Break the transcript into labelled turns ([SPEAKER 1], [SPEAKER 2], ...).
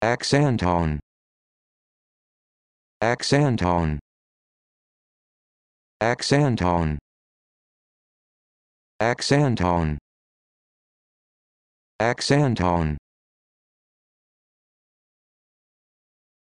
[SPEAKER 1] Axanton. Axanton. Axanton. Axanton. Axanton.